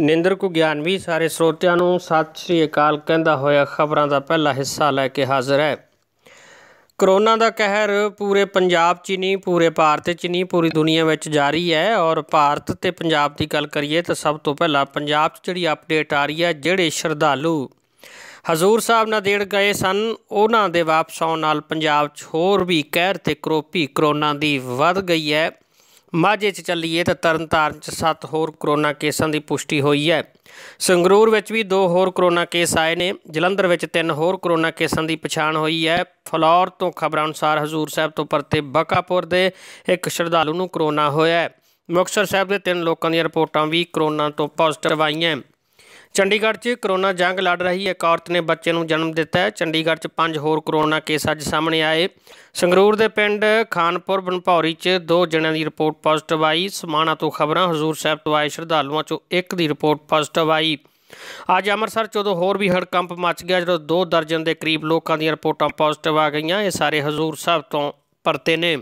ਨਿੰਦਰ ਗਿਆਨਵੀ ਸਾਰੇ ਸਰੋਤਿਆਂ ਨੂੰ ਸਤਿ ਸ੍ਰੀ ਅਕਾਲ ਕਹਿੰਦਾ ਹੋਇਆ ਖਬਰਾਂ ਦਾ ਪਹਿਲਾ ਹਿੱਸਾ ਲੈ ਕੇ ਹਾਜ਼ਰ ਹੈ ਕਰੋਨਾ ਦਾ ਕਹਿਰ ਪੂਰੇ ਪੰਜਾਬ 'ਚ ਨਹੀਂ ਪੂਰੇ ਭਾਰਤ 'ਚ ਨਹੀਂ ਪੂਰੀ ਦੁਨੀਆ ਵਿੱਚ ਜਾਰੀ ਹੈ ਔਰ ਭਾਰਤ ਤੇ ਪੰਜਾਬ ਦੀ ਗੱਲ ਕਰੀਏ ਤਾਂ ਸਭ ਤੋਂ ਪਹਿਲਾਂ ਪੰਜਾਬ 'ਚ ਜਿਹੜੀ ਅਪਡੇਟ ਆ ਰਹੀ ਹੈ ਜਿਹੜੇ ਸ਼ਰਧਾਲੂ ਹਜ਼ੂਰ ਸਾਹਿਬ ਨਾਂਦੇੜ ਗਏ ਸਨ ਉਹਨਾਂ ਦੇ ਵਾਪਸ ਆਉਣ ਨਾਲ ਪੰਜਾਬ 'ਚ ਹੋਰ ਵੀ ਕਹਿਰ ਤੇ ਕਰੋਪੀ ਕਰੋਨਾ ਦੀ ਵੱਧ ਗਈ ਹੈ ਮਾਝੇ 'ਚ ਚੱਲੀਏ ਤਾਂ ਤਰਨਤਾਰਨ 'ਚ 7 ਹੋਰ ਕਰੋਨਾ ਕੇਸਾਂ ਦੀ ਪੁਸ਼ਟੀ ਹੋਈ ਹੈ ਸੰਗਰੂਰ ਵਿੱਚ ਵੀ ਦੋ ਹੋਰ ਕਰੋਨਾ ਕੇਸ ਆਏ ਨੇ ਜਲੰਧਰ ਵਿੱਚ ਤਿੰਨ ਹੋਰ ਕਰੋਨਾ ਕੇਸਾਂ ਦੀ ਪਛਾਣ ਹੋਈ ਹੈ ਫਲੌਰ ਤੋਂ ਖਬਰਾਂ ਅਨੁਸਾਰ ਹਜ਼ੂਰ ਸਾਹਿਬ ਤੋਂ ਪਰਤੇ ਬਕਾਪੁਰ ਦੇ ਇੱਕ ਸ਼ਰਧਾਲੂ ਨੂੰ ਕਰੋਨਾ ਹੋਇਆ ਹੈ ਮੁਕਸਰ ਸਾਹਿਬ ਦੇ ਤਿੰਨ ਲੋਕਾਂ ਦੀਆਂ ਰਿਪੋਰਟਾਂ ਵੀ ਕਰੋਨਾ ਤੋਂ ਪੋਜ਼ਿਟਿਵ ਆਈਆਂ ਚੰਡੀਗੜ੍ਹ 'ਚ ਕਰੋਨਾ ਜੰਗ ਲੜ ਰਹੀ ਇੱਕ ਔਰਤ ਨੇ ਬੱਚੇ ਨੂੰ ਜਨਮ ਦਿੱਤਾ ਹੈ ਚੰਡੀਗੜ੍ਹ 'ਚ ਪੰਜ ਹੋਰ ਕਰੋਨਾ ਕੇਸ ਅੱਜ ਸਾਹਮਣੇ ਆਏ ਸੰਗਰੂਰ ਦੇ ਪਿੰਡ ਖਾਨਪੁਰ ਬਨਪੌਰੀ 'ਚ ਦੋ ਜਣਿਆਂ ਦੀ ਰਿਪੋਰਟ ਪੋਜ਼ਿਟਿਵ ਆਈ ਸਮਾਣਾ ਤੋਂ ਖਬਰਾਂ ਹਜ਼ੂਰ ਸਾਹਿਬ ਤੋਂ ਆਏ ਸ਼ਰਧਾਲੂਆਂ 'ਚੋਂ ਇੱਕ ਦੀ ਰਿਪੋਰਟ ਪੋਜ਼ਿਟਿਵ ਆਈ ਅੱਜ ਅੰਮ੍ਰਿਤਸਰ 'ਚ ਉਦੋਂ ਹੋਰ ਵੀ ਹੜਕੰਪ ਮਚ ਗਿਆ ਜਦੋਂ ਦੋ ਦਰਜਨ ਦੇ ਕਰੀਬ ਲੋਕਾਂ ਦੀਆਂ ਰਿਪੋਰਟਾਂ ਪੋਜ਼ਿਟਿਵ ਆ ਗਈਆਂ ਇਹ ਸਾਰੇ ਹਜ਼ੂਰ ਸਾਹਿਬ ਤੋਂ ਪਰਤੇ ਨੇ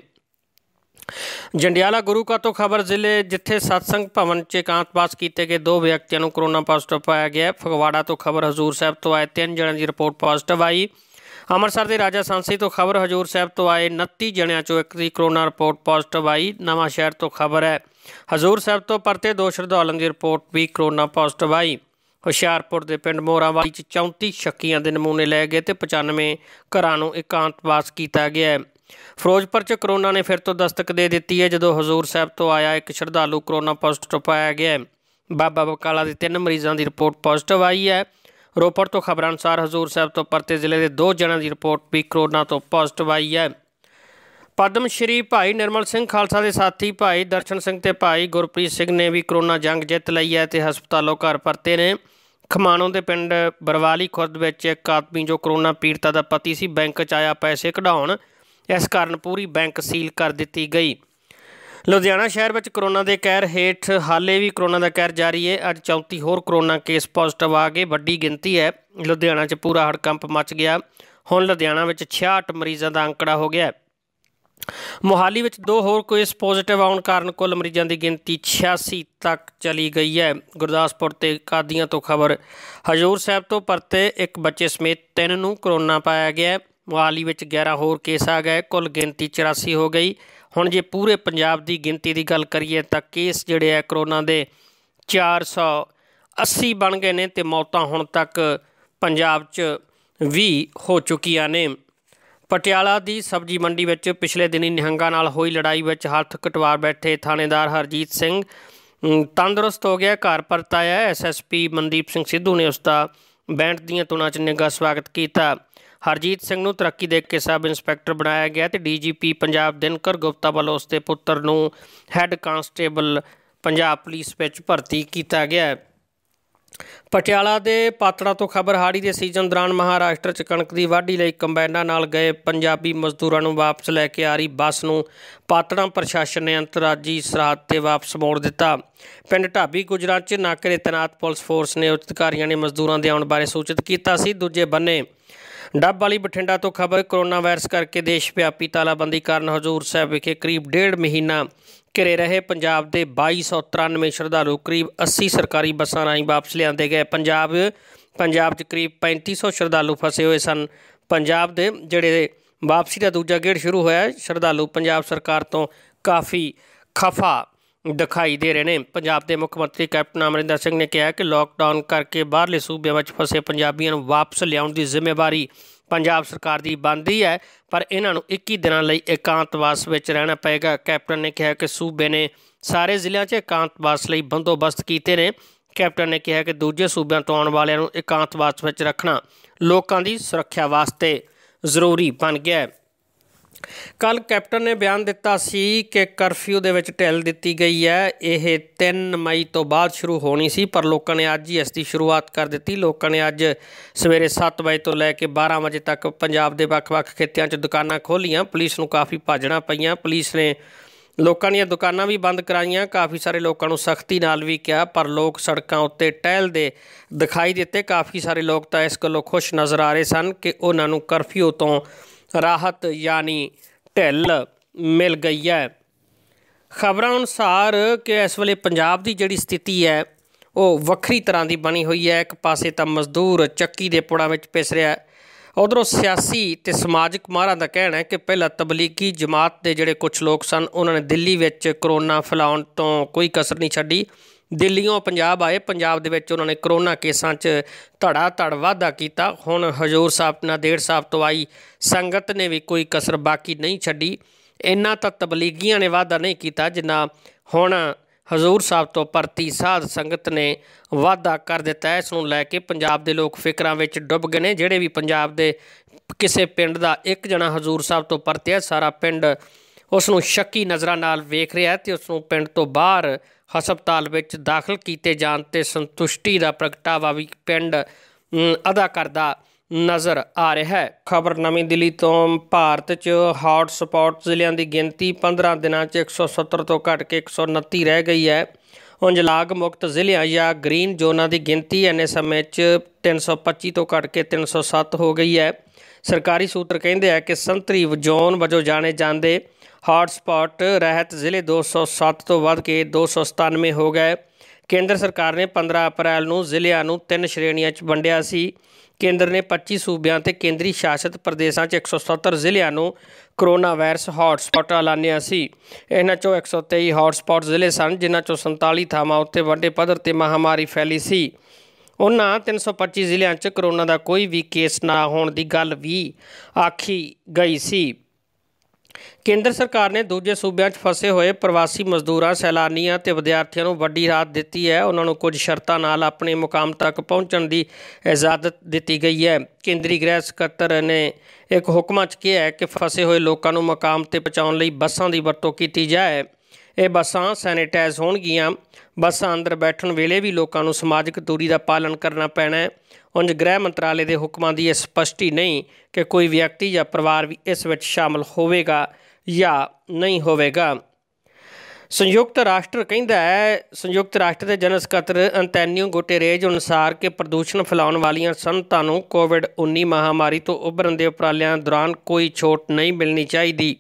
ਜੰਡਿਆਲਾ ਗੁਰੂ ਕਾ ਤੋਂ ਖਬਰ ਜ਼ਿਲ੍ਹੇ ਜਿੱਥੇ ਸਤਸੰਗ ਭਵਨ ਚ ਇਕਾਂਤਵਾਸ ਕੀਤੇ ਗਏ ਦੋ ਵਿਅਕਤੀਆਂ ਨੂੰ ਕਰੋਨਾ ਪਾਜ਼ਿਟਿਵ ਪਾਇਆ ਗਿਆ ਫਗਵਾੜਾ ਤੋਂ ਖਬਰ ਹਜ਼ੂਰ ਸਾਹਿਬ ਤੋਂ ਆਏ ਤਿੰਨ ਜਣਿਆਂ ਦੀ ਰਿਪੋਰਟ ਪਾਜ਼ਿਟਿਵ ਆਈ ਅੰਮ੍ਰਿਤਸਰ ਦੇ ਰਾਜਾ ਸੰਸੀ ਤੋਂ ਖਬਰ ਹਜ਼ੂਰ ਸਾਹਿਬ ਤੋਂ ਆਏ 29 ਜਣਿਆਂ ਚੋਂ ਇੱਕ ਦੀ ਕਰੋਨਾ ਰਿਪੋਰਟ ਪਾਜ਼ਿਟਿਵ ਆਈ ਨਵਾਂ ਸ਼ਹਿਰ ਤੋਂ ਖਬਰ ਹੈ ਹਜ਼ੂਰ ਸਾਹਿਬ ਤੋਂ ਪਰਤੇ ਦੋ ਸ਼ਰਧਾਲੂਆਂ ਦੀ ਰਿਪੋਰਟ ਵੀ ਕਰੋਨਾ ਪਾਜ਼ਿਟਿਵ ਆਈ ਹੁਸ਼ਿਆਰਪੁਰ ਦੇ ਪਿੰਡ ਮੋਰਾਵਾਲੀ ਚ 34 ਸ਼ੱਕੀਆਂ ਦੇ ਨਮੂਨੇ ਲਏ ਗਏ ਤੇ 95 ਘਰਾਂ ਨੂੰ ਇਕਾਂਤਵਾਸ ਕੀਤਾ ਗਿਆ ਹੈ ਫਿਰੋਜ਼ਪੁਰ 'ਚ ਕਰੋਨਾ ਨੇ ਫਿਰ ਤੋਂ ਦਸਤਕ ਦੇ ਦਿੱਤੀ ਹੈ ਜਦੋਂ ਹਜ਼ੂਰ ਸਾਹਿਬ ਤੋਂ ਆਇਆ ਇੱਕ ਸ਼ਰਧਾਲੂ ਕਰੋਨਾ ਪੋਜ਼ਿਟਿਵ ਪਾਇਆ ਗਿਆ ਬਾਬਾ ਬਕਾਲਾ ਦੇ ਤਿੰਨ ਮਰੀਜ਼ਾਂ ਦੀ ਰਿਪੋਰਟ ਪੋਜ਼ਿਟਿਵ ਆਈ ਹੈ ਰੋਪੜ ਤੋਂ ਖਬਰਾਂ ਅਨੁਸਾਰ ਹਜ਼ੂਰ ਸਾਹਿਬ ਤੋਂ ਪਰਤੇ ਜ਼ਿਲ੍ਹੇ ਦੇ ਦੋ ਜਣਾਂ ਦੀ ਰਿਪੋਰਟ ਵੀ ਕਰੋਨਾ ਤੋਂ ਪੋਜ਼ਿਟਿਵ ਆਈ ਹੈ ਪਦਮ ਸ਼੍ਰੀ ਭਾਈ ਨਿਰਮਲ ਸਿੰਘ ਖਾਲਸਾ ਦੇ ਸਾਥੀ ਭਾਈ ਦਰਸ਼ਨ ਸਿੰਘ ਤੇ ਭਾਈ ਗੁਰਪ੍ਰੀਤ ਸਿੰਘ ਨੇ ਵੀ ਕਰੋਨਾ ਜੰਗ ਜਿੱਤ ਲਈ ਹੈ ਤੇ ਹਸਪਤਾਲੋਂ ਘਰ ਪਰਤੇ ਨੇ ਖਮਾਣੋਂ ਦੇ ਪਿੰਡ ਬਰਵਾਲੀ ਖੁਰਦ ਵਿੱਚ ਇੱਕ ਆਦਮੀ ਜੋ ਕਰੋਨਾ ਪੀੜਤਾ ਦਾ ਪਤੀ ਸੀ ਬੈਂਕ 'ਚ ਆਇਆ ਪੈਸੇ ਕਢਾਉਣ ਇਸ ਕਾਰਨ ਪੂਰੀ ਬੈਂਕ ਸੀਲ ਕਰ ਦਿੱਤੀ ਗਈ ਲੁਧਿਆਣਾ ਸ਼ਹਿਰ ਵਿੱਚ ਕਰੋਨਾ ਦੇ ਕਹਿਰ ਹੇਠ ਹਾਲੇ ਵੀ ਕਰੋਨਾ ਦਾ ਕਹਿਰ ਜਾਰੀ ਹੈ ਅੱਜ 34 ਹੋਰ ਕਰੋਨਾ ਕੇਸ ਪੋਜ਼ਿਟਿਵ ਆ ਗਏ ਵੱਡੀ ਗਿਣਤੀ ਹੈ ਲੁਧਿਆਣਾ 'ਚ ਪੂਰਾ ਹੜਕੰਪ ਮਚ ਗਿਆ ਹੁਣ ਲੁਧਿਆਣਾ ਵਿੱਚ 66 ਮਰੀਜ਼ਾਂ ਦਾ ਅੰਕੜਾ ਹੋ ਗਿਆ ਮੋਹਾਲੀ ਵਿੱਚ ਦੋ ਹੋਰ ਕੇਸ ਪੋਜ਼ਿਟਿਵ ਆਉਣ ਕਾਰਨ ਕੁੱਲ ਮਰੀਜ਼ਾਂ ਦੀ ਗਿਣਤੀ 86 ਤੱਕ ਚਲੀ ਗਈ ਹੈ ਗੁਰਦਾਸਪੁਰ ਤੇ ਕਾਦੀਆਂ ਤੋਂ ਖਬਰ ਹਜੂਰ ਸਾਹਿਬ ਤੋਂ ਪਰਤੇ ਇੱਕ ਬੱਚੇ ਸਮੇਤ ਤਿੰਨ ਨੂੰ ਕਰੋਨਾ ਪਾਇਆ ਗਿਆ ਹੈ ਮੁਹਾਲੀ ਵਿੱਚ 11 ਹੋਰ ਕੇਸ ਆ ਗਏ ਕੁੱਲ ਗਿਣਤੀ 84 ਹੋ ਗਈ ਹੁਣ ਜੇ ਪੂਰੇ ਪੰਜਾਬ ਦੀ ਗਿਣਤੀ ਦੀ ਗੱਲ ਕਰੀਏ ਤਾਂ ਕੇਸ ਜਿਹੜੇ ਆ ਕਰੋਨਾ ਦੇ 480 ਬਣ ਗਏ ਨੇ ਤੇ ਮੌਤਾਂ ਹੁਣ ਤੱਕ ਪੰਜਾਬ 'ਚ 20 ਹੋ ਚੁੱਕੀਆਂ ਨੇ ਪਟਿਆਲਾ ਦੀ ਸਬਜ਼ੀ ਮੰਡੀ ਵਿੱਚ ਪਿਛਲੇ ਦਿਨੀ ਨਿਹੰਗਾਂ ਨਾਲ ਹੋਈ ਲੜਾਈ ਵਿੱਚ ਹੱਥ ਕਟਵਾਰ ਬੈਠੇ ਥਾਣੇਦਾਰ ਹਰਜੀਤ ਸਿੰਘ ਤੰਦਰੁਸਤ ਹੋ ਗਿਆ ਘਰ ਪਰਤ ਆਇਆ ਐਸਐਸਪੀ ਮਨਦੀਪ ਸਿੰਘ ਸਿੱਧੂ ਨੇ ਉਸ ਦਾ ਬੈਂਟ ਦੀਆਂ ਤੁਣਾ 'ਚ ਨਿੱਘਾ ਸਵਾਗਤ ਕੀਤਾ ਹਰਜੀਤ ਸਿੰਘ ਨੂੰ ਤਰੱਕੀ ਦੇ ਕੇ ਸਬ ਇੰਸਪੈਕਟਰ ਬਣਾਇਆ ਗਿਆ ਤੇ ਡੀਜੀਪੀ ਪੰਜਾਬ ਦਿਨਕਰ ਗੁਪਤਾ ਵੱਲੋਂ ਉਸ ਦੇ ਪੁੱਤਰ ਨੂੰ ਹੈੱਡ ਕਾਂਸਟੇਬਲ ਪੰਜਾਬ ਪੁਲਿਸ ਵਿੱਚ ਭਰਤੀ ਕੀਤਾ ਗਿਆ ਪਟਿਆਲਾ ਦੇ ਪਾਤੜਾ ਤੋਂ ਖਬਰ ਹਾੜੀ ਦੇ ਸੀਜ਼ਨ ਦੌਰਾਨ ਮਹਾਰਾਸ਼ਟਰ ਚ ਕਣਕ ਦੀ ਵਾਢੀ ਲਈ ਕੰਬਾਈਨਾਂ ਨਾਲ ਗਏ ਪੰਜਾਬੀ ਮਜ਼ਦੂਰਾਂ ਨੂੰ ਵਾਪਸ ਲੈ ਕੇ ਆ ਰਹੀ ਬੱਸ ਨੂੰ ਪਾਤੜਾ ਪ੍ਰਸ਼ਾਸਨ ਨੇ ਅੰਤਰਰਾਜੀ ਸਰਹੱਦ ਤੇ ਵਾਪਸ ਮੋੜ ਦਿੱਤਾ ਪਿੰਡ ਢਾਬੀ ਗੁਜਰਾਤ ਚ ਨਾਕਰੇ ਤਨਾਤ ਪੁਲਿਸ ਫੋਰਸ ਨੇ ਉੱਚ ਅਧਿਕਾਰੀਆਂ ਨੇ ਮਜ਼ਦੂਰਾਂ ਦੇ ਆਉਣ ਬਾਰੇ ਸੂਚਿਤ ਕੀਤਾ ਸੀ ਦੂਜੇ ਬੰਨੇ ਡੱਬ ਵਾਲੀ ਬਠਿੰਡਾ ਤੋਂ ਖਬਰ ਕੋਰੋਨਾ ਵਾਇਰਸ ਕਰਕੇ ਦੇਸ਼ ਵਿਆਪੀ ਤਾਲਾਬੰਦੀ ਕਾਰਨ ਹਜ਼ੂਰ ਸਾਹਿਬ ਵਿਖੇ ਕਰੀਬ ਡੇਢ ਮਹੀਨਾ ਘਰੇ ਰਹੇ ਪੰਜਾਬ ਦੇ 2293 ਸ਼ਰਧਾਲੂ ਕਰੀਬ 80 ਸਰਕਾਰੀ ਬੱਸਾਂ ਰਾਹੀਂ ਵਾਪਸ ਲਿਆਂਦੇ ਗਏ ਪੰਜਾਬ ਪੰਜਾਬ 'ਚ ਕਰੀਬ 3500 ਸ਼ਰਧਾਲੂ ਫਸੇ ਹੋਏ ਸਨ ਪੰਜਾਬ ਦੇ ਜਿਹੜੇ ਵਾਪਸੀ ਦਾ ਦੂਜਾ ਗੇੜ ਸ਼ੁਰੂ ਹੋਇਆ ਸ਼ਰਧਾਲੂ ਪੰਜਾਬ ਸਰਕਾਰ ਤੋਂ ਕਾਫੀ ਖਫਾ ਦਿਖਾਈ ਦੇ ਰਹੇ ਨੇ ਪੰਜਾਬ ਦੇ ਮੁੱਖ ਮੰਤਰੀ ਕੈਪਟਨ ਅਮਰਿੰਦਰ ਸਿੰਘ ਨੇ ਕਿਹਾ ਕਿ ਲਾਕਡਾਊਨ ਕਰਕੇ ਬਾਹਰਲੇ ਸੂਬਿਆਂ ਵਿੱਚ ਫਸੇ ਪੰਜਾਬੀਆਂ ਨੂੰ ਵਾਪਸ ਲਿਆਉਣ ਦੀ ਜ਼ਿੰਮੇਵਾਰੀ ਪੰਜਾਬ ਸਰਕਾਰ ਦੀ ਬਣਦੀ ਹੈ ਪਰ ਇਹਨਾਂ ਨੂੰ 21 ਦਿਨਾਂ ਲਈ ਇਕਾਂਤਵਾਸ ਵਿੱਚ ਰਹਿਣਾ ਪਏਗਾ ਕੈਪਟਨ ਨੇ ਕਿਹਾ ਕਿ ਸੂਬੇ ਨੇ ਸਾਰੇ ਜ਼ਿਲ੍ਹਿਆਂ 'ਚ ਇਕਾਂਤਵਾਸ ਲਈ ਬੰਦੋਬਸਤ ਕੀਤੇ ਨੇ ਕੈਪਟਨ ਨੇ ਕਿਹਾ ਕਿ ਦੂਜੇ ਸੂਬਿਆਂ ਤੋਂ ਆਉਣ ਵਾਲਿਆਂ ਨੂੰ ਇਕਾਂਤਵਾਸ ਵਿੱਚ ਰੱਖਣਾ ਲੋਕਾਂ ਦੀ ਸੁਰੱਖਿਆ ਵਾਸਤੇ ਜ਼ਰੂਰੀ ਬਣ ਗਿਆ ਹੈ ਕੱਲ ਕੈਪਟਨ ਨੇ ਬਿਆਨ ਦਿੱਤਾ ਸੀ ਕਿ ਕਰਫਿਊ ਦੇ ਵਿੱਚ ਢਿੱਲ ਦਿੱਤੀ ਗਈ ਹੈ ਇਹ 3 ਮਈ ਤੋਂ ਬਾਅਦ ਸ਼ੁਰੂ ਹੋਣੀ ਸੀ ਪਰ ਲੋਕਾਂ ਨੇ ਅੱਜ ਹੀ ਇਸ ਦੀ ਸ਼ੁਰੂਆਤ ਕਰ ਦਿੱਤੀ ਲੋਕਾਂ ਨੇ ਅੱਜ ਸਵੇਰੇ 7 ਵਜੇ ਤੋਂ ਲੈ ਕੇ 12 ਵਜੇ ਤੱਕ ਪੰਜਾਬ ਦੇ ਵੱਖ-ਵੱਖ ਖੇਤਿਆਂ 'ਚ ਦੁਕਾਨਾਂ ਖੋਲੀਆਂ ਪੁਲਿਸ ਨੂੰ ਕਾਫੀ ਭਾਜਣਾ ਪਈਆਂ ਪੁਲਿਸ ਨੇ ਲੋਕਾਂ ਦੀਆਂ ਦੁਕਾਨਾਂ ਵੀ ਬੰਦ ਕਰਾਈਆਂ ਕਾਫੀ ਸਾਰੇ ਲੋਕਾਂ ਨੂੰ ਸਖਤੀ ਨਾਲ ਵੀ ਕਿਹਾ ਪਰ ਲੋਕ ਸੜਕਾਂ ਉੱਤੇ ਟਹਿਲਦੇ ਦਿਖਾਈ ਦਿੱਤੇ ਕਾਫੀ ਸਾਰੇ ਲੋਕ ਤਾਂ ਇਸ ਗੱਲੋਂ ਖੁਸ਼ ਨਜ਼ਰ ਆ ਰਹੇ ਸਨ ਕਿ ਉਹਨਾਂ ਨੂੰ ਕਰਫਿਊ ਤੋਂ ਰਾਹਤ ਯਾਨੀ ਢਿੱਲ ਮਿਲ ਗਈ ਹੈ ਖਬਰਾਂ ਅਨੁਸਾਰ ਕਿ ਇਸ ਵੇਲੇ ਪੰਜਾਬ ਦੀ ਜਿਹੜੀ ਸਥਿਤੀ ਹੈ ਉਹ ਵੱਖਰੀ ਤਰ੍ਹਾਂ ਦੀ ਬਣੀ ਹੋਈ ਹੈ ਇੱਕ ਪਾਸੇ ਤਾਂ ਮਜ਼ਦੂਰ ਚੱਕੀ ਦੇ ਪੁੜਾਂ ਵਿੱਚ ਪਿਸ ਰਿਹਾ ਉਧਰੋਂ ਸਿਆਸੀ ਤੇ ਸਮਾਜਿਕ ਮਾਹਰਾਂ ਦਾ ਕਹਿਣਾ ਹੈ ਕਿ ਪਹਿਲਾਂ ਤਬਲੀਗੀ ਜਮਾਤ ਦੇ ਜਿਹੜੇ ਕੁਝ ਲੋਕ ਸਨ ਉਹਨਾਂ ਨੇ ਦਿੱਲੀ ਵਿੱਚ ਕਰੋਨਾ ਫੈਲਾਉਣ ਤੋਂ ਕੋਈ ਕਸਰ ਨਹੀਂ ਛੱਡੀ ਦਿੱਲੀੋਂ ਪੰਜਾਬ ਆਏ ਪੰਜਾਬ ਦੇ ਵਿੱਚ ਉਹਨਾਂ ਨੇ ਕਰੋਨਾ ਕੇਸਾਂ 'ਚ ਧੜਾ ਧੜ ਵਾਧਾ ਕੀਤਾ ਹੁਣ ਹਜੂਰ ਸਾਹਿਬ ਨਾਲ ਡੇਢ ਸਾਹਿਬ ਤੋਂ ਆਈ ਸੰਗਤ ਨੇ ਵੀ ਕੋਈ ਕਸਰ ਬਾਕੀ ਨਹੀਂ ਛੱਡੀ ਇੰਨਾ ਤਾਂ ਤਬਲੀਗੀਆਂ ਨੇ ਵਾਧਾ ਨਹੀਂ ਕੀਤਾ ਜਿੰਨਾ ਹੁਣ ਹਜ਼ੂਰ ਸਾਹਿਬ ਤੋਂ ਪਰਤੀ ਸਾਧ ਸੰਗਤ ਨੇ ਵਾਧਾ ਕਰ ਦਿੱਤਾ ਇਸ ਨੂੰ ਲੈ ਕੇ ਪੰਜਾਬ ਦੇ ਲੋਕ ਫਿਕਰਾਂ ਵਿੱਚ ਡੁੱਬ ਗਏ ਨੇ ਜਿਹੜੇ ਵੀ ਪੰਜਾਬ ਦੇ ਕਿਸੇ ਪਿੰਡ ਦਾ ਇੱਕ ਜਣਾ ਹਜ਼ੂਰ ਸਾਹਿਬ ਤੋਂ ਪਰਤਿਆ ਸਾਰਾ ਪਿੰਡ ਉਸ ਨੂੰ ਸ਼ੱਕੀ ਨਜ਼ਰਾਂ ਨਾਲ ਵੇਖ ਰਿਹਾ ਤੇ ਉਸ ਨੂੰ ਪਿੰਡ ਤੋਂ ਬਾਹਰ ਹਸਪਤਾਲ ਵਿੱਚ ਦਾਖਲ ਕੀਤੇ ਜਾਣ ਤੇ ਸੰਤੁਸ਼ਟੀ ਦਾ ਪ੍ਰਗਟਾਵਾ ਵੀ ਪਿੰਡ ਅਦਾ ਕਰਦਾ ਨਜ਼ਰ ਆ ਰਿਹਾ ਹੈ ਖਬਰ ਨਵੀਂ ਦਿੱਲੀ ਤੋਂ ਭਾਰਤ 'ਚ ਹੌਟ ਸਪੌਟ ਜ਼ਿਲ੍ਹਿਆਂ ਦੀ ਗਿਣਤੀ 15 ਦਿਨਾਂ 'ਚ 170 ਤੋਂ ਘਟ ਕੇ 129 ਰਹਿ ਗਈ ਹੈ ਉਂਝ ਲਾਗ ਮੁਕਤ ਜ਼ਿਲ੍ਹਿਆਂ ਜਾਂ ਗ੍ਰੀਨ ਜ਼ੋਨਾਂ ਦੀ ਗਿਣਤੀ ਐਨੇ ਸਮੇਂ 'ਚ 325 ਤੋਂ ਘਟ ਕੇ 307 ਹੋ ਗਈ ਹੈ ਸਰਕਾਰੀ ਸੂਤਰ ਕਹਿੰਦੇ ਆ ਕਿ ਸੰਤਰੀ ਜ਼ੋਨ ਵਜੋਂ ਜਾਣੇ ਜਾਂਦੇ ਹੌਟਸਪੌਟ ਰਹਿਤ ਜ਼ਿਲ੍ਹੇ 207 ਤੋਂ ਵੱਧ ਕੇ 297 ਹੋ ਗਏ ਕੇਂਦਰ ਸਰਕਾਰ ਨੇ 15 ਅਪ੍ਰੈਲ ਨੂੰ ਜ਼ਿਲ੍ਹਿਆਂ ਨੂੰ ਤਿੰਨ ਸ਼੍ਰੇਣੀਆਂ 'ਚ ਵੰਡਿਆ ਸੀ ਕੇਂਦਰ ਨੇ 25 ਸੂਬਿਆਂ ਤੇ ਕੇਂਦਰੀ ਸ਼ਾਸਿਤ ਪ੍ਰਦੇਸ਼ਾਂ 'ਚ 170 ਜ਼ਿਲ੍ਹਿਆਂ ਨੂੰ ਕੋਰੋਨਾ ਵਾਇਰਸ ਹੌਟਸਪੌਟ ਐਲਾਨਿਆ ਸੀ ਇਹਨਾਂ 'ਚੋਂ 123 ਹੌਟਸਪੌਟ ਜ਼ਿਲ੍ਹੇ ਸਨ ਜਿਨ੍ਹਾਂ 'ਚੋਂ 47 ਥਾਵਾਂ ਉੱਤੇ ਵੱਡੇ ਪੱਧਰ ਤੇ ਮਹਾਮਾਰੀ ਫੈਲੀ ਸੀ ਉਹਨਾਂ 325 ਜ਼ਿਲ੍ਹਿਆਂ 'ਚ ਕਰੋਨਾ ਦਾ ਕੋਈ ਵੀ ਕੇਸ ਨਾ ਹੋਣ ਦੀ ਗੱਲ ਵੀ ਆਖੀ ਗਈ ਸੀ ਕੇਂਦਰ ਸਰਕਾਰ ਨੇ ਦੂਜੇ ਸੂਬਿਆਂ 'ਚ ਫਸੇ ਹੋਏ ਪ੍ਰਵਾਸੀ ਮਜ਼ਦੂਰਾਂ ਸੈਲਾਨੀਆਂ ਤੇ ਵਿਦਿਆਰਥੀਆਂ ਨੂੰ ਵੱਡੀ ਰਾਹਤ ਦਿੱਤੀ ਹੈ ਉਹਨਾਂ ਨੂੰ ਕੁਝ ਸ਼ਰਤਾਂ ਨਾਲ ਆਪਣੇ ਮੁਕਾਮ ਤੱਕ ਪਹੁੰਚਣ ਦੀ ਇਜਾਜ਼ਤ ਦਿੱਤੀ ਗਈ ਹੈ ਕੇਂਦਰੀ ਗ੍ਰਹਿ ਸਕੱਤਰ ਨੇ ਇੱਕ ਹੁਕਮਾਂ 'ਚ ਕਿਹਾ ਹੈ ਕਿ ਫਸੇ ਹੋਏ ਲੋਕਾਂ ਨੂੰ ਮੁਕਾਮ ਤੇ ਪਹੁੰਚਾਉਣ ਲਈ ਬੱਸਾਂ ਦੀ ਵਰਤੋਂ ਕੀਤੀ ਜਾਏ ਇਹ ਬੱਸਾਂ ਸੈਨੀਟਾਈਜ਼ ਹੋਣਗੀਆਂ ਬੱਸਾਂ ਅੰਦਰ ਬੈਠਣ ਵੇਲੇ ਵੀ ਲੋਕਾਂ ਨੂੰ ਸਮਾਜਿਕ ਦੂਰੀ ਦਾ ਪਾਲਣ ਕਰਨਾ ਪੈਣਾ ਹੈ ਉੰਜ ਗ੍ਰਹਿ ਮੰਤਰਾਲੇ ਦੇ ਹੁਕਮਾਂ ਦੀ ਇਹ ਸਪਸ਼ਟੀ ਨਹੀਂ ਕਿ ਕੋਈ ਵਿਅਕਤੀ ਜਾਂ ਪਰਿਵਾਰ ਵੀ ਇਸ ਵਿੱਚ ਸ਼ਾਮਲ ਹੋਵੇਗਾ ਜਾਂ ਨਹੀਂ ਹੋਵੇਗਾ ਸੰਯੁਕਤ ਰਾਸ਼ਟਰ ਕਹਿੰਦਾ ਹੈ ਸੰਯੁਕਤ ਰਾਸ਼ਟਰ ਦੇ ਜਨਰਲ ਸਕੱਤਰ ਅੰਤੈਨਿਓ ਗੋਟੇਰੇਜ ਅਨੁਸਾਰ ਕਿ ਪ੍ਰਦੂਸ਼ਣ ਫੈਲਾਉਣ ਵਾਲੀਆਂ ਸੰਤਾਂ ਨੂੰ ਕੋਵਿਡ-19 ਮਹਾਮਾਰੀ ਤੋਂ ਉੱਭਰਨ ਦੇ ਉਪਰਾਲਿਆਂ ਦੌਰਾਨ ਕੋਈ ਛੋਟ ਨਹੀਂ ਮਿਲਣੀ ਚਾਹੀਦੀ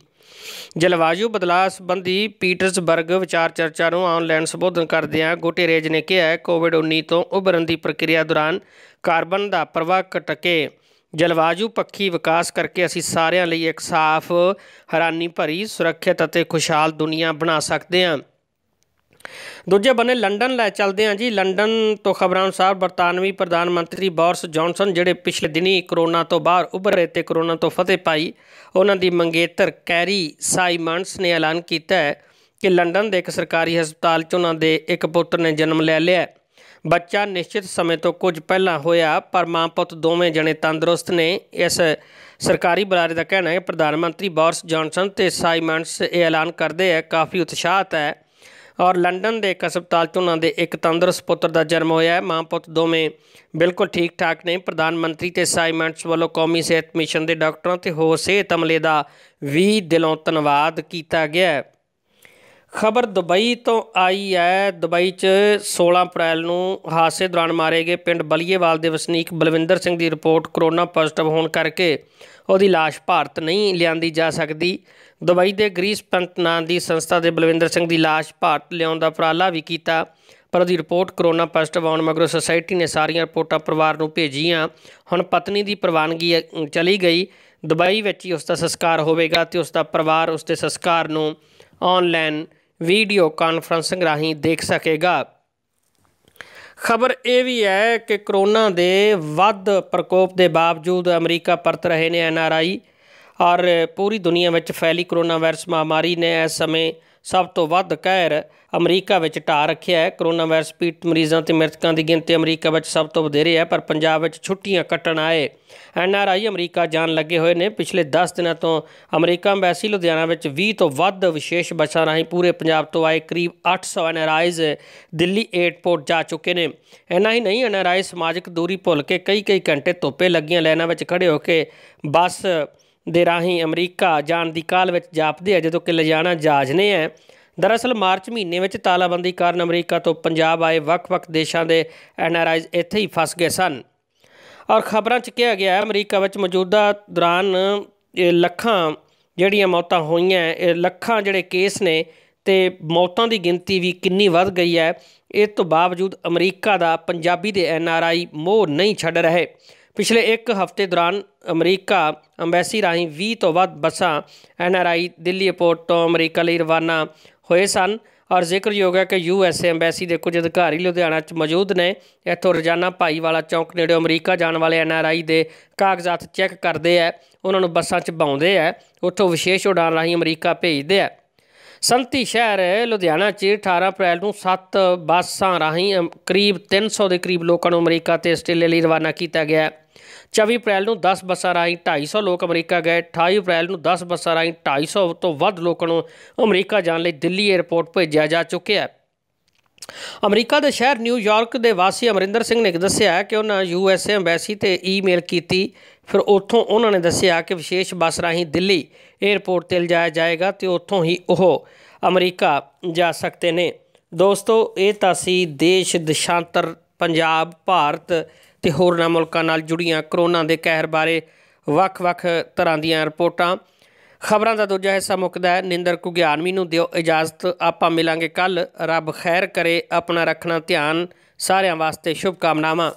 ਜਲਵਾਯੂ ਬਦਲਾਅ ਸੰਬੰਧੀ ਪੀਟਰਸਬਰਗ ਵਿਚਾਰ ਚਰਚਾ ਨੂੰ ਆਨਲਾਈਨ ਸੰਬੋਧਨ ਕਰਦਿਆਂ ਗੋਟੇਰੇਜ ਨੇ ਕਿਹਾ ਕੋਵਿਡ-19 ਤੋਂ ਉਭਰਨ ਦੀ ਪ੍ਰਕਿਰਿਆ ਦੌਰਾਨ ਕਾਰਬਨ ਦਾ ਪ੍ਰਵਾਹ ਘਟਕੇ ਜਲਵਾਯੂ ਪੱਖੀ ਵਿਕਾਸ ਕਰਕੇ ਅਸੀਂ ਸਾਰਿਆਂ ਲਈ ਇੱਕ ਸਾਫ਼ ਹੈਰਾਨੀ ਭਰੀ ਸੁਰੱਖਿਅਤ ਅਤੇ ਖੁਸ਼ਹਾਲ ਦੁਨੀਆ ਬਣਾ ਸਕਦੇ ਹਾਂ ਦੂਜੇ ਬੰਨੇ ਲੰਡਨ ਲੈ ਚੱਲਦੇ ਆਂ ਜੀ ਲੰਡਨ ਤੋਂ ਖਬਰਾਂ ਅਨੁਸਾਰ ਬਰਤਾਨਵੀ ਪ੍ਰਧਾਨ ਮੰਤਰੀ ਬੋਰਸ ਜੌਨਸਨ ਜਿਹੜੇ ਪਿਛਲੇ ਦਿਨੀ ਕਰੋਨਾ ਤੋਂ ਬਾਹਰ ਉੱਭਰੇ ਤੇ ਕਰੋਨਾ ਤੋਂ ਫਤਿਹ ਪਾਈ ਉਹਨਾਂ ਦੀ ਮੰਗੇਤਰ ਕੈਰੀ ਸਾਈਮਨਸ ਨੇ ਐਲਾਨ ਕੀਤਾ ਹੈ ਕਿ ਲੰਡਨ ਦੇ ਇੱਕ ਸਰਕਾਰੀ ਹਸਪਤਾਲ 'ਚ ਉਹਨਾਂ ਦੇ ਇੱਕ ਪੁੱਤਰ ਨੇ ਜਨਮ ਲੈ ਲਿਆ ਬੱਚਾ ਨਿਸ਼ਚਿਤ ਸਮੇਂ ਤੋਂ ਕੁਝ ਪਹਿਲਾਂ ਹੋਇਆ ਪਰ ਮਾਂ ਪੁੱਤ ਦੋਵੇਂ ਜਣੇ ਤੰਦਰੁਸਤ ਨੇ ਇਸ ਸਰਕਾਰੀ ਬੁਲਾਰੇ ਦਾ ਕਹਿਣਾ ਹੈ ਪ੍ਰਧਾਨ ਮੰਤਰੀ ਬੋਰਸ ਜੌਨਸਨ ਤੇ ਸਾਈਮਨਸ ਇਹ ਐਲਾਨ ਕਰਦੇ ਆ ਕਾਫੀ ਉਤਸ਼ਾਹਤ ਹੈ ਔਰ ਲੰਡਨ ਦੇ ਇੱਕ ਹਸਪਤਾਲ 'ਚ ਉਹਨਾਂ ਦੇ ਇੱਕ ਤੰਦਰੁਸਤ ਪੁੱਤਰ ਦਾ ਜਨਮ ਹੋਇਆ ਹੈ ਮਾਂ ਪੁੱਤ ਦੋਵੇਂ ਬਿਲਕੁਲ ਠੀਕ ਠਾਕ ਨੇ ਪ੍ਰਧਾਨ ਮੰਤਰੀ ਤੇ ਸਾਈਮੈਂਟਸ ਵੱਲੋਂ ਕੌਮੀ ਸਿਹਤ ਮਿਸ਼ਨ ਦੇ ਡਾਕਟਰਾਂ ਤੇ ਹੋਰ ਸਿਹਤ ਅਮਲੇ ਦਾ ਵੀ ਦਿਲੋਂ ਧੰਨਵਾਦ ਕੀਤਾ ਗਿਆ ਹੈ ਖਬਰ ਦੁਬਈ ਤੋਂ ਆਈ ਹੈ ਦੁਬਈ 'ਚ 16 ਅਪ੍ਰੈਲ ਨੂੰ ਹਾਦਸੇ ਦੌਰਾਨ ਮਾਰੇ ਗਏ ਪਿੰਡ ਬਲੀਏਵਾਲ ਦੇ ਵਸਨੀਕ ਬਲਵਿੰਦਰ ਸਿੰਘ ਦੀ ਰਿਪੋਰਟ ਕਰੋਨਾ ਪੋਜ਼ਿਟਿਵ ਹੋਣ ਕਰਕੇ ਉਹਦੀ লাশ ਭਾਰਤ ਨਹੀਂ ਲਿਆਂਦੀ ਜਾ ਸਕਦੀ ਦੁਬਈ ਦੇ ਗ੍ਰੀਸ ਪੰਤ ਨਾਂ ਦੀ ਸੰਸਥਾ ਦੇ ਬਲਵਿੰਦਰ ਸਿੰਘ ਦੀ লাশ ਭਾਰਤ ਲਿਆਉਣ ਦਾ ਉਪਰਾਲਾ ਵੀ ਕੀਤਾ ਪਰ ਉਹਦੀ ਰਿਪੋਰਟ ਕਰੋਨਾ ਪੋਜ਼ਿਟਿਵ ਆਉਣ ਮਗਰੋਂ ਸੁਸਾਇਟੀ ਨੇ ਸਾਰੀਆਂ ਰਿਪੋਰਟਾਂ ਪਰਿਵਾਰ ਨੂੰ ਭੇਜੀਆਂ ਹੁਣ ਪਤਨੀ ਦੀ ਪ੍ਰਵਾਨਗੀ ਚਲੀ ਗਈ ਦੁਬਈ ਵਿੱਚ ਹੀ ਉਸ ਦਾ ਸੰਸਕਾਰ ਹੋਵੇਗਾ ਤੇ ਉਸ ਦਾ ਪਰਿਵਾਰ ਉਸ ਦੇ ਸੰਸਕਾਰ ਨੂੰ ਆਨਲਾਈਨ ਵੀਡੀਓ ਕਾਨਫਰੰਸਿੰਗ ਰਾਹੀਂ ਦੇਖ ਸਕੇਗਾ ਖਬਰ ਇਹ ਵੀ ਹੈ ਕਿ ਕਰੋਨਾ ਦੇ ਵੱਧ ਪ੍ਰਕੋਪ ਦੇ ਬਾਵਜੂਦ ਅਮਰੀਕਾ ਪਰਤ ਰਹੇ ਨੇ ਐਨਆਰਆਈ ਔਰ ਪੂਰੀ ਦੁਨੀਆ ਵਿੱਚ ਫੈਲੀ ਕਰੋਨਾ ਵਾਇਰਸ ਮਹਾਮਾਰੀ ਨੇ ਇਸ ਸਮੇਂ ਸਭ ਤੋਂ ਵੱਧ ਕਹਿਰ ਅਮਰੀਕਾ ਵਿੱਚ ਢਾ ਰੱਖਿਆ ਹੈ ਕਰੋਨਾ ਵਾਇਰਸ ਪੀੜਤ ਮਰੀਜ਼ਾਂ ਤੇ ਮ੍ਰਿਤਕਾਂ ਦੀ ਗਿਣਤੀ ਅਮਰੀਕਾ ਵਿੱਚ ਸਭ ਤੋਂ ਵਧੇਰੇ ਹੈ ਪਰ ਪੰਜਾਬ ਵਿੱਚ ਛੁੱਟੀਆਂ ਕੱਟਣ ਆਏ ਐਨਆਰਆਈ ਅਮਰੀਕਾ ਜਾਣ ਲੱਗੇ ਹੋਏ ਨੇ ਪਿਛਲੇ 10 ਦਿਨਾਂ ਤੋਂ ਅਮਰੀਕਾ ਐਮਬੈਸੀ ਲੁਧਿਆਣਾ ਵਿੱਚ 20 ਤੋਂ ਵੱਧ ਵਿਸ਼ੇਸ਼ ਬੱਸਾਂ ਰਾਹੀਂ ਪੂਰੇ ਪੰਜਾਬ ਤੋਂ ਆਏ ਕਰੀਬ 800 ਐਨਆਰਆਈਜ਼ ਦਿੱਲੀ 에ਅਰਪੋਰਟ ਜਾ ਚੁੱਕੇ ਨੇ ਐਨਾ ਹੀ ਨਹੀਂ ਐਨਆਰਆਈ ਸਮਾਜਿਕ ਦੂਰੀ ਭੁੱਲ ਕੇ ਕਈ ਕਈ ਘੰਟੇ ਧੁੱਪੇ ਲੱਗੀਆਂ ਲਾਈਨਾਂ ਵਿੱਚ ਖੜੇ ਹੋ ਕੇ ਬੱਸ ਦੇ ਰਾਹੀਂ ਅਮਰੀਕਾ ਜਾਣ ਦੀ ਕਾਲ ਵਿੱਚ ਜਾਪਦੇ ਆ ਜਦੋਂ ਕਿ ਲਿਜਾਣਾ ਜਾਜਨੇ ਆ ਦਰਅਸਲ ਮਾਰਚ ਮਹੀਨੇ ਵਿੱਚ ਤਾਲਾਬੰਦੀ ਕਾਰਨ ਅਮਰੀਕਾ ਤੋਂ ਪੰਜਾਬ ਆਏ ਵੱਖ-ਵੱਖ ਦੇਸ਼ਾਂ ਦੇ ਐਨਆਰਆਈਜ਼ ਇੱਥੇ ਹੀ ਫਸ ਗਏ ਸਨ ਔਰ ਖਬਰਾਂ 'ਚ ਕਿਹਾ ਗਿਆ ਹੈ ਅਮਰੀਕਾ ਵਿੱਚ ਮੌਜੂਦਾ ਦੌਰਾਨ ਲੱਖਾਂ ਜਿਹੜੀਆਂ ਮੌਤਾਂ ਹੋਈਆਂ ਇਹ ਲੱਖਾਂ ਜਿਹੜੇ ਕੇਸ ਨੇ ਤੇ ਮੌਤਾਂ ਦੀ ਗਿਣਤੀ ਵੀ ਕਿੰਨੀ ਵੱਧ ਗਈ ਹੈ ਇਸ ਤੋਂ ਬਾਵਜੂਦ ਅਮਰੀਕਾ ਦਾ ਪੰਜਾਬੀ ਦੇ ਐਨਆਰਆਈ ਮੋਹ ਨਹੀਂ ਛੱਡ ਰਹੇ ਪਿਛਲੇ ਇੱਕ ਹਫ਼ਤੇ ਦੌਰਾਨ ਅਮਰੀਕਾ ਅੰਬੈਸੀ ਰਾਹੀਂ 20 ਤੋਂ ਵੱਧ ਬੱਸਾਂ ਐਨਆਰਆਈ ਦਿੱਲੀ 에ਅਰਪੋਰਟ ਤੋਂ ਅਮਰੀਕਾ ਲਈ ਰਵਾਨਾ ਹੋਏ ਸਨ ਔਰ ਜ਼ਿਕਰਯੋਗ ਹੈ ਕਿ ਯੂਐਸਏ ਐਮਬੈਸੀ ਦੇ ਕੁਝ ਅਧਿਕਾਰੀ ਲੁਧਿਆਣਾ 'ਚ ਮੌਜੂਦ ਨੇ ਇੱਥੋਂ ਰੋਜ਼ਾਨਾ ਵਾਲਾ ਚੌਂਕ ਨੇੜੇ ਅਮਰੀਕਾ ਜਾਣ ਵਾਲੇ ਐਨਆਰਆਈ ਦੇ ਕਾਗਜ਼ਾਤ ਚੈੱਕ ਕਰਦੇ ਆ ਉਹਨਾਂ ਨੂੰ ਬੱਸਾਂ 'ਚ ਬਾਉਂਦੇ ਆ ਉੱਥੋਂ ਵਿਸ਼ੇਸ਼ ਉਡਾਨ ਰਾਹੀਂ ਅਮਰੀਕਾ ਭੇਜਦੇ ਆ ਸੰਤੀ ਸ਼ਹਿਰ ਲੁਧਿਆਣਾ 'ਚ 18 ਅਪ੍ਰੈਲ ਨੂੰ 7 ਬੱਸਾਂ ਰਾਹੀਂ ਕਰੀਬ 300 ਦੇ ਕਰੀਬ ਲੋਕਾਂ ਨੂੰ ਅਮਰੀਕਾ ਤੇ ਆਸਟ੍ਰੇਲੀਆ ਲਈ ਰਵਾਨਾ ਕੀਤਾ ਗਿਆ 24 ਅਪ੍ਰੈਲ ਨੂੰ 10 ਬੱਸਾਂ ਰਾਹੀਂ 250 ਲੋਕ ਅਮਰੀਕਾ ਗਏ 28 ਅਪ੍ਰੈਲ ਨੂੰ 10 ਬੱਸਾਂ ਰਾਹੀਂ 250 ਤੋਂ ਵੱਧ ਲੋਕਾਂ ਨੂੰ ਅਮਰੀਕਾ ਜਾਣ ਲਈ ਦਿੱਲੀ 에ਅਰਪੋਰਟ ਭੇਜਿਆ ਜਾ ਚੁੱਕਿਆ ਹੈ ਅਮਰੀਕਾ ਦੇ ਸ਼ਹਿਰ ਨਿਊਯਾਰਕ ਦੇ ਵਾਸੀ ਅਮਰਿੰਦਰ ਸਿੰਘ ਨੇ ਦੱਸਿਆ ਕਿ ਉਹਨਾਂ ਯੂਐਸਏ ਐਮਬੈਸੀ ਤੇ ਈਮੇਲ ਕੀਤੀ ਫਿਰ ਉੱਥੋਂ ਉਹਨਾਂ ਨੇ ਦੱਸਿਆ ਕਿ ਵਿਸ਼ੇਸ਼ ਬੱਸ ਰਾਹੀਂ ਦਿੱਲੀ ਏਅਰਪੋਰਟ ਤੇ ਲਿਜਾਇਆ ਜਾਏਗਾ ਤੇ ਉੱਥੋਂ ਹੀ ਉਹ ਅਮਰੀਕਾ ਜਾ ਸਕਦੇ ਨੇ ਦੋਸਤੋ ਇਹ ਤਾਂ ਸੀ ਦੇਸ਼ ਦਿਸ਼ਾਂਤਰ ਪੰਜਾਬ ਭਾਰਤ ਤੇ ਹੋਰਨਾਂ ਮੁਲਕਾਂ ਨਾਲ ਜੁੜੀਆਂ ਕਰੋਨਾ ਦੇ ਕਹਿਰ ਬਾਰੇ ਵੱਖ-ਵੱਖ ਤਰ੍ਹਾਂ ਦੀਆਂ ਰਿਪੋਰਟਾਂ ਖਬਰਾਂ ਦਾ ਦੂਜਾ ਹਿੱਸਾ ਮੁਕਦਾ ਹੈ ਨਿੰਦਰ ਕੁਗਿਆਨਵੀ ਨੂੰ ਦਿਓ ਇਜਾਜ਼ਤ ਆਪਾਂ ਮਿਲਾਂਗੇ ਕੱਲ ਰੱਬ ਖੈਰ ਕਰੇ ਆਪਣਾ ਰੱਖਣਾ ਧਿਆਨ ਸਾਰਿਆਂ ਵਾਸਤੇ ਸ਼ੁਭ ਕਾਮਨਾਵਾਂ